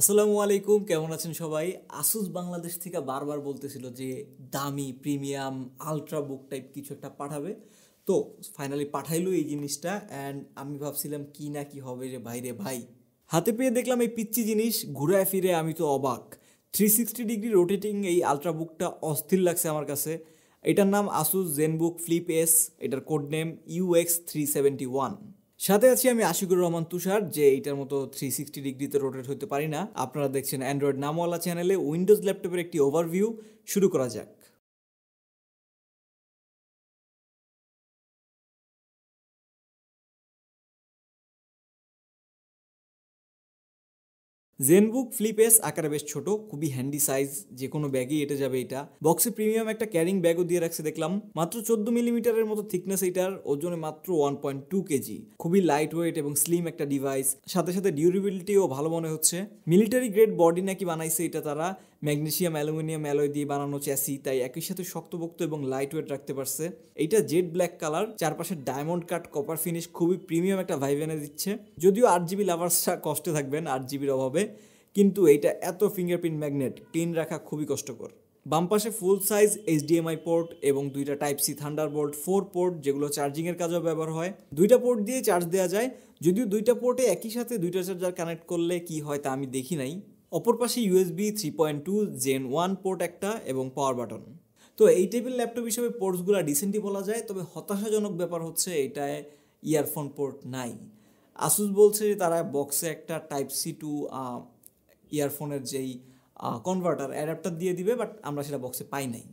আসসালামু আলাইকুম কেমন আছেন সবাই আসুস বাংলাদেশ থেকে বারবার বলতেছিল যে দামি প্রিমিয়াম আলট্রা বুক টাইপ কিছু একটা পাঠাবে তো ফাইনালি পাঠাইলো এই জিনিসটা অ্যান্ড আমি ভাবছিলাম কি না কি হবে রে ভাই রে ভাই হাতে পেয়ে দেখলাম এই পিচ্ছি জিনিস ঘুরে ফিরে আমি তো অবাক থ্রি সিক্সটি ডিগ্রি রোটেটিং এই আলট্রা বুকটা অস্থির লাগছে আমার কাছে এটার নাম আসুস জেনবুক ফ্লিপ এস এটার code name UX three seventy one সাথে আছি আমি আশিকুর রহমান তুষার যে এইটার মতো থ্রি সিক্সটি ডিগ্রিতে রোটেট হতে পারি না আপনারা দেখছেন অ্যান্ড্রয়েড নামওয়ালা চ্যানেলে উইন্ডোজ ল্যাপটপের একটি ওভারভিউ শুরু করা যাক জেনবুক ফ্লিপ এস আকারে বেশ ছোট খুবই হ্যান্ডি সাইজ যে কোনো ব্যাগেই এটা যাবে এটা বক্সে প্রিমিয়াম একটা ক্যারিং ব্যাগও দিয়ে রাখছে দেখলাম মাত্র চোদ্দ মিলিমিটারের মতো থিকনেস এটার ওজনে মাত্র ওয়ান পয়েন্ট টু কেজি খুবই লাইট ওয়েট এবং স্লিম একটা ডিভাইস সাথে সাথে ডিউরেবিলিটিও ভালো মনে হচ্ছে মিলিটারি গ্রেড বডি নাকি বানাইছে এটা তারা ম্যাগনেশিয়াম অ্যালুমিনিয়াম অ্যালয় দিয়ে বানানো চ্যাসি তাই একই সাথে শক্তপোক্ত এবং লাইট ওয়েট রাখতে পারছে এইটা জেড ব্ল্যাক কালার চারপাশে ডায়মন্ড কাট কপার ফিনিশ খুবই প্রিমিয়াম একটা ভাইব এনে দিচ্ছে যদিও আট জিবি লাভার্সরা কষ্টে থাকবেন আট জিবির অভাবে কিন্তু এইটা এত ফিঙ্গারপ্রিন্ট ম্যাগনেট ক্লিন রাখা খুবই কষ্টকর বাম পাশে ফুল সাইজ এইচডিএমআই পোর্ট এবং দুইটা type C Thunderbolt four port যেগুলো চার্জিংয়ের কাজেও ব্যবহার হয় দুইটা পোর্ট দিয়ে চার্জ দেওয়া যায় যদিও দুইটা পোর্টে একই সাথে দুইটা চার্জার কানেক্ট করলে কি হয় তা আমি দেখি নাই অপর পাশে USB three point two gen one port একটা এবং পাওয়ার বাটন তো এই টেবিল ল্যাপটপ হিসেবে পোর্টসগুলো রিসেন্টলি বলা যায় তবে হতাশাজনক ব্যাপার হচ্ছে এটায় ইয়ারফোন পোর্ট নাই আসুস বলছে যে তারা বক্সে একটা টাইপ সি টু ইয়ারফোনের যেই কনভার্টার অ্যাডাপ্টার দিয়ে দিবে বাট আমরা সেটা বক্সে পাই নাই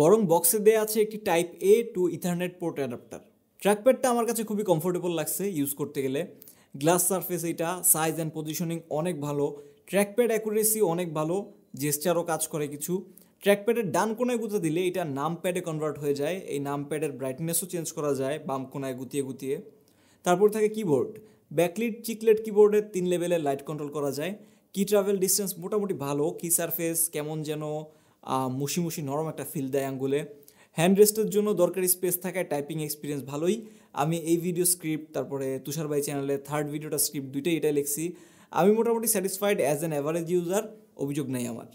বরং বক্সে দেয়া আছে একটি type A to Ethernet port adapter ট্র্যাকপ্যাডটা আমার কাছে খুবই কমফোর্টেবল লাগছে ইউজ করতে গেলে গ্লাস সারফেস এটা সাইজ অ্যান্ড পজিশনিং অনেক ভালো ট্র্যাকপ্যাড অ্যাকুরেসি অনেক ভালো জেস্টারও কাজ করে কিছু ট্র্যাকপ্যাডের ডান কোনায় গুঁতে দিলে এটা নাম প্যাডে কনভার্ট হয়ে যায় এই নাম প্যাডের ব্রাইটনেসও চেঞ্জ করা যায় বাম কোনায় গুতিয়ে গুতিয়ে তারপর থাকে কিবোর্ড ব্যাকলিট চিকলেট কিবোর্ডে তিন লেভেলে লাইট কন্ট্রোল করা যায় কি ট্রাভেল ডিস্টেন্স মোটামুটি ভালো কি সারফেস কেমন যেন মুশি মুশি নরম একটা ফিল দেয় আঙ্গুলে হ্যান্ড রেস্টের জন্য দরকারি স্পেস থাকায় টাইপিং এক্সপিরিয়েন্স ভালোই আমি এই ভিডিও স্ক্রিপ্ট তারপরে তুষারবাই চ্যানেলে থার্ড ভিডিওটা স্ক্রিপ্ট দুইটাই এটাই লিখছি আমি মোটামুটি satisfied as an average user অভিযোগ নেই আমার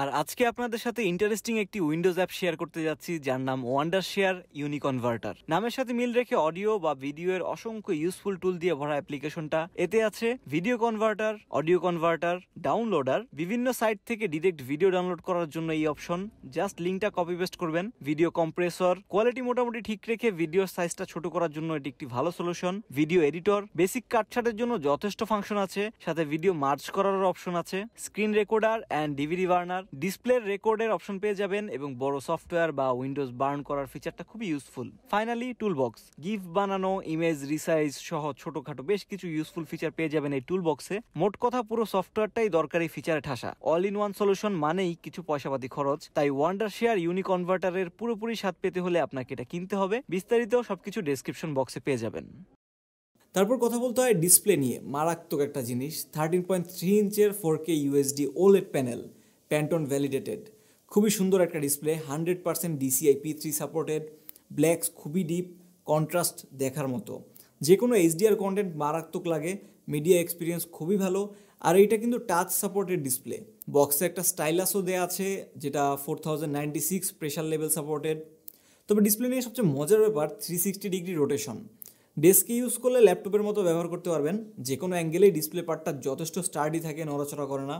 আর আজকে আপনাদের সাথে ইন্টারেস্টিং একটি উইন্ডোজ অ্যাপ শেয়ার করতে যাচ্ছি যার নাম ওয়ান্ডার শেয়ার ইউনিকনভার্টার নামের সাথে মিল রেখে অডিও বা এর অসংখ্য ইউজফুল টুল দিয়ে ভরা অ্যাপ্লিকেশনটা এতে আছে video converter audio converter downloader বিভিন্ন সাইট থেকে ডিরেক্ট ভিডিও ডাউনলোড করার জন্য এই অপশন জাস্ট লিঙ্কটা কপি পেস্ট করবেন ভিডিও কম্প্রেসর কোয়ালিটি মোটামুটি ঠিক রেখে ভিডিও সাইজটা ছোট করার জন্য এটি একটি ভালো সলিউশন ভিডিও এডিটর বেসিক কাটছাটের জন্য যথেষ্ট ফাংশন আছে সাথে ভিডিও মার্চ করারও অপশন আছে screen recorder and DVD burner display রেকর্ডের অপশন পেয়ে যাবেন এবং বড় সফটওয়্যার বা উইন্ডোজ বার্ন করার ফিচারটা খুবই ইউজফুল ফাইনালি টুল বক্স গিফট বানানো ইমেজ রিসাইজ সহ ছোটখাটো বেশ কিছু ইউজফুল ফিচার পেয়ে যাবেন এই টুল বক্সে মোট কথা পুরো সফটওয়্যারটাই দরকারি ফিচারে ঠাসা অল ইন ওয়ান সলিউশন মানেই কিছু পয়সাপাতি খরচ তাই ওয়ান্ডার শেয়ার ইউনিকনভার্টারের পুরোপুরি স্বাদ পেতে হলে আপনাকে এটা কিনতে হবে বিস্তারিত সবকিছু ডেসক্রিপশন বক্সে পেয়ে যাবেন তারপর কথা বলতে হয় ডিসপ্লে নিয়ে মারাত্মক একটা জিনিস থার্টিন পয়েন্ট থ্রি ইঞ্চের four K UHD OLED panel Pantone validated খুবই সুন্দর একটা display hundred percent DCI P three supported blacks খুবই ডিপ কন্ট্রাস্ট দেখার মতো যে কোনো এইচডিআর কন্টেন্ট মারাত্মক লাগে মিডিয়া এক্সপিরিয়েন্স খুবই ভালো আর এইটা কিন্তু টাচ সাপোর্টেড ডিসপ্লে বক্সে একটা স্টাইলাসও দেওয়া আছে যেটা four thousand ninety six pressure level supported তবে ডিসপ্লে নিয়ে সবচেয়ে মজার ব্যাপার থ্রি সিক্সটি ডিগ্রি রোটেশন ডেস্কে ইউজ করলে ল্যাপটপের মতো ব্যবহার করতে পারবেন যে কোনো অ্যাঙ্গেলেই ডিসপ্লে পার্টটা যথেষ্ট স্টার্ডি থাকে নড়াচড়া করে না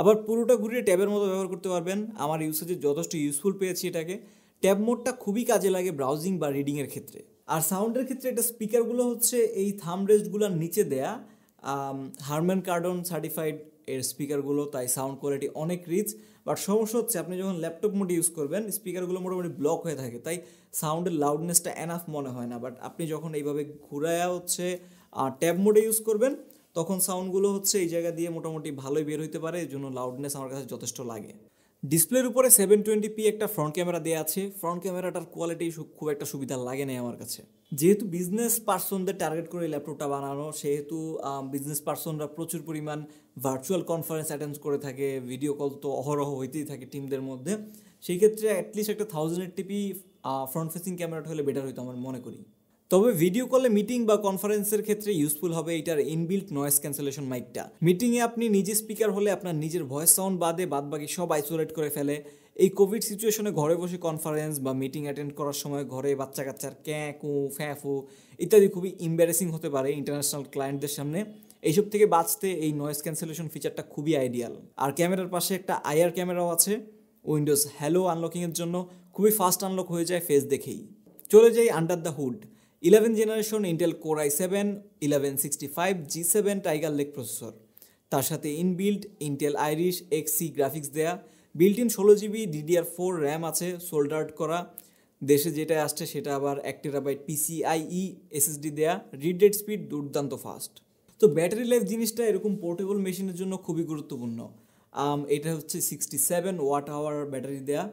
আবার পুরোটা ঘুরিয়ে ট্যাবের মতো ব্যবহার করতে পারবেন আমার ইউসেজে যথেষ্ট ইউজফুল পেয়েছি এটাকে ট্যাব মোডটা খুবই কাজে লাগে ব্রাউজিং বা রিডিংয়ের ক্ষেত্রে আর সাউন্ডের ক্ষেত্রে এটা স্পিকারগুলো হচ্ছে এই থাম রেস্টগুলোর নিচে দেয়া হারম্যান কার্ডন সার্টিফাইড এর স্পিকারগুলো তাই সাউন্ড কোয়ালিটি অনেক রিচ বাট সমস্যা হচ্ছে আপনি যখন ল্যাপটপ মোডে ইউজ করবেন স্পিকারগুলো মোটামুটি ব্লক হয়ে থাকে তাই সাউন্ডের লাউডনেসটা এনাফ মনে হয় না বাট আপনি যখন এইভাবে ঘুরায়া হচ্ছে ট্যাব মোডে ইউজ করবেন তখন সাউন্ডগুলো হচ্ছে এই জায়গা দিয়ে মোটামুটি ভালোই বের হইতে পারে এই জন্য লাউডনেস আমার কাছে যথেষ্ট লাগে ডিসপ্লের উপরে সেভেন টোয়েন্টি পি একটা ফ্রন্ট ক্যামেরা দেওয়া আছে ফ্রন্ট ক্যামেরাটার কোয়ালিটি খুব একটা সুবিধা লাগে না আমার কাছে যেহেতু বিজনেস পার্সনদের টার্গেট করে ল্যাপটপটা বানানো সেহেতু বিজনেস পার্সনরা প্রচুর পরিমাণ ভার্চুয়াল কনফারেন্স অ্যাটেন্স করে থাকে ভিডিও কল তো অহরহ হইতেই থাকে টিমদের মধ্যে সেই ক্ষেত্রে অ্যাটলিস্ট একটা থাউজেন্ড টিপি ফ্রন্ট ফেসিং ক্যামেরাটা হলে বেটার হইতো আমার মনে করি তবে ভিডিও কলে মিটিং বা কনফারেন্সের ক্ষেত্রে ইউজফুল হবে এটার ইনবিল্ট নয়েস ক্যান্সেলেশন মাইকটা মিটিংয়ে আপনি নিজে স্পিকার হলে আপনার নিজের ভয়েস সাউন্ড বাদে বাদবাকি সব আইসোলেট করে ফেলে এই কোভিড সিচুয়েশনে ঘরে বসে কনফারেন্স বা মিটিং অ্যাটেন্ড করার সময় ঘরে বাচ্চা কাচ্চার ক্যাঁ কু ফ্যাঁফু ইত্যাদি খুবই ইম্বারেসিং হতে পারে ইন্টারন্যাশনাল ক্লায়েন্টদের সামনে এইসব থেকে বাঁচতে এই নয়েস ক্যান্সেলেশন ফিচারটা খুবই আইডিয়াল আর ক্যামেরার পাশে একটা আইআর ক্যামেরাও আছে উইন্ডোজ হ্যালো আনলকিংয়ের জন্য খুবই ফাস্ট আনলক হয়ে যায় ফেস দেখেই চলে যাই under the hood eleven generation Intel Core i seven eleven sixty five G seven Tiger Lake processor তার সাথে inbuilt Intel Iris Xe graphics দেয়া বিল্ট ইন ষোলো জিবি ডিডিআর ফোর র্যাম আছে সোল্ডার্ড করা দেশে যেটা আসছে সেটা আবার এক টেরাবাইট পিসিআইই এসএসডি দেয়া রিড রেট স্পিড দুর্দান্ত ফাস্ট তো ব্যাটারি লাইফ জিনিসটা এরকম পোর্টেবল মেশিনের জন্য খুবই গুরুত্বপূর্ণ এটা হচ্ছে sixty seven watt hour battery দেয়া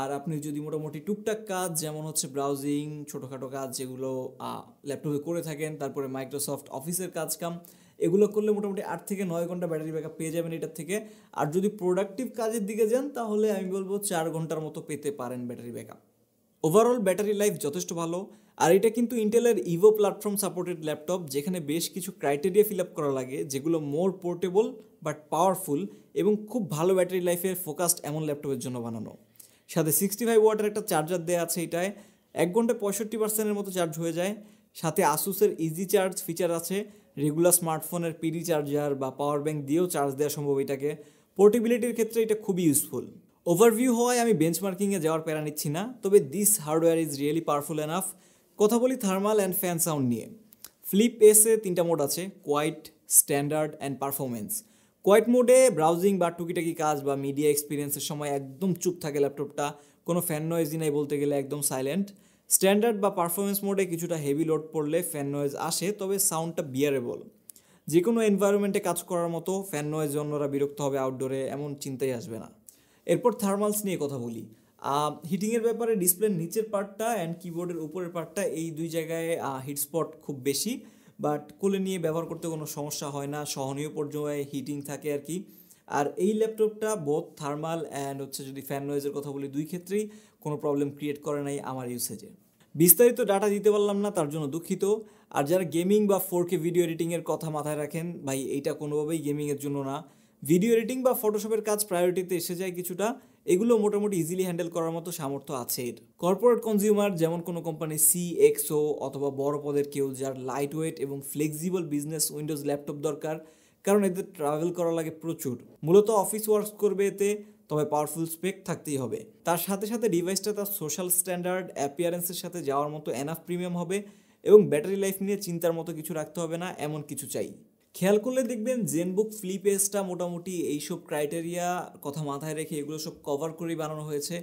আর আপনি যদি মোটামুটি টুকটাক কাজ যেমন হচ্ছে ব্রাউজিং ছোটোখাটো কাজ যেগুলো ল্যাপটপে করে থাকেন তারপরে মাইক্রোসফট অফিসের কাজ কাম এগুলো করলে মোটামুটি আট থেকে নয় ঘন্টা ব্যাটারি ব্যাকআপ পেয়ে যাবেন এটার থেকে আর যদি প্রোডাক্টিভ কাজের দিকে যান তাহলে আমি বলবো চার ঘন্টার মতো পেতে পারেন battery backup overall battery life যথেষ্ট ভালো আর এটা কিন্তু ইন্টেলের ইভো প্ল্যাটফর্ম সাপোর্টেড ল্যাপটপ যেখানে বেশ কিছু ক্রাইটেরিয়া ফিল আপ করা লাগে যেগুলো মোর পোর্টেবল বাট পাওয়ারফুল এবং খুব ভালো ব্যাটারি লাইফের ফোকাসড এমন ল্যাপটপের জন্য বানানো সাথে সিক্সটি ফাইভ ওয়াটের একটা চার্জার দেওয়া আছে এটায় এক ঘন্টা পঁয়ষট্টি পার্সেন্টের মতো চার্জ হয়ে যায় সাথে আসুসের ইজি চার্জ ফিচার আছে রেগুলার স্মার্টফোনের পিডি চার্জার বা পাওয়ার ব্যাঙ্ক দিয়েও চার্জ দেওয়া সম্ভব এটাকে পোর্টেবিলিটির ক্ষেত্রে এটা খুবই ইউজফুল ওভারভিউ হওয়ায় আমি বেঞ্চমার্কিংয়ে যাওয়ার প্যারা নিচ্ছি না তবে this hardware is really powerful enough কথা বলি থার্মাল অ্যান্ড ফ্যান সাউন্ড নিয়ে ফ্লিপ এসে তিনটা মোড আছে quiet standard and performance quiet মোডে ব্রাউজিং বা টুকিটাকি কাজ বা মিডিয়া এক্সপিরিয়েন্সের সময় একদম চুপ থাকে ল্যাপটপটা কোনো ফ্যান নয়েজই নাই বলতে গেলে একদম সাইলেন্ট স্ট্যান্ডার্ড বা পারফরমেন্স মোডে কিছুটা হেভি লোড পড়লে ফ্যান নয়েজ আসে তবে সাউন্ডটা বিয়ারেবল যে কোনো এনভায়রনমেন্টে কাজ করার মতো ফ্যান নয়েজ অন্যরা বিরক্ত হবে আউটডোরে এমন চিন্তাই আসবে না এরপর থার্মালস নিয়ে কথা বলি হিটিংয়ের ব্যাপারে ডিসপ্লের নিচের পার্টটা অ্যান্ড কিবোর্ডের উপরের পার্টটা এই দুই জায়গায় হিটস্পট খুব বেশি বাট কোলে নিয়ে ব্যবহার করতে কোনো সমস্যা হয় না সহনীয় পর্যায়ে হিটিং থাকে আর কি আর এই ল্যাপটপটা বোধ থার্মাল অ্যান্ড হচ্ছে যদি ফ্যান নয়েজের কথা বলি দুই ক্ষেত্রেই কোনো প্রবলেম ক্রিয়েট করে নাই আমার ইউসেজে বিস্তারিত ডাটা দিতে পারলাম না তার জন্য দুঃখিত আর যারা গেমিং বা ফোর কে ভিডিও এডিটিংয়ের কথা মাথায় রাখেন ভাই এইটা কোনোভাবেই গেমিংয়ের জন্য না ভিডিও এডিটিং বা ফটোশপের কাজ প্রায়োরিটিতে এসে যায় কিছুটা এগুলো মোটামুটি ইজিলি হ্যান্ডেল করার মতো সামর্থ্য আছে এর কর্পোরেট কনজিউমার যেমন কোনো কোম্পানি এক্সও অথবা বড় পদের কেউ যার লাইট ওয়েট এবং ফ্লেক্সিবল বিজনেস উইন্ডোজ ল্যাপটপ দরকার কারণ এদের ট্রাভেল করা লাগে প্রচুর মূলত অফিস ওয়ার্ক করবে এতে তবে পাওয়ারফুল স্পেক থাকতেই হবে তার সাথে সাথে ডিভাইসটা তার সোশ্যাল স্ট্যান্ডার্ড অ্যাপিয়ারেন্সের সাথে যাওয়ার মতো অ্যানাফ প্রিমিয়াম হবে এবং ব্যাটারি লাইফ নিয়ে চিন্তার মতো কিছু রাখতে হবে না এমন কিছু চাই খেয়াল করলে দেখবেন জেনবুক ফ্লিপেসটা মোটামুটি এইসব ক্রাইটেরিয়া কথা মাথায় রেখে এগুলো সব কভার করেই বানানো হয়েছে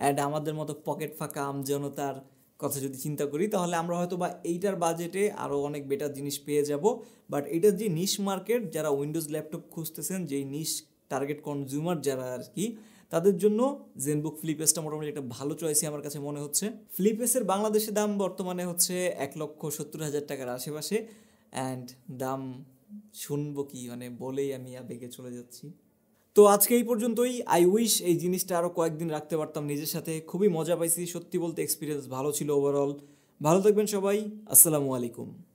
অ্যান্ড আমাদের মতো পকেট ফাঁকা আমজনতার কথা যদি চিন্তা করি তাহলে আমরা হয়তো বা এইটার বাজেটে আরও অনেক বেটার জিনিস পেয়ে যাব বাট এটার যে নিশ মার্কেট যারা উইন্ডোজ ল্যাপটপ খুঁজতেছেন যেই নিশ টার্গেট কনজিউমার যারা আর কি তাদের জন্য জেনবুক ফ্লিপেসটা মোটামুটি একটা ভালো চয়েসই আমার কাছে মনে হচ্ছে ফ্লিপেসের বাংলাদেশে দাম বর্তমানে হচ্ছে এক লক্ষ সত্তর হাজার টাকার আশেপাশে অ্যান্ড দাম শুনবো কি মানে বলেই আমি আবেগে চলে যাচ্ছি তো আজকে এই পর্যন্তই আই উইশ এই জিনিসটা আরও কয়েকদিন রাখতে পারতাম নিজের সাথে খুবই মজা পাইছি সত্যি বলতে এক্সপিরিয়েন্স ভালো ছিল ওভারঅল ভালো থাকবেন সবাই আসসালামু আলাইকুম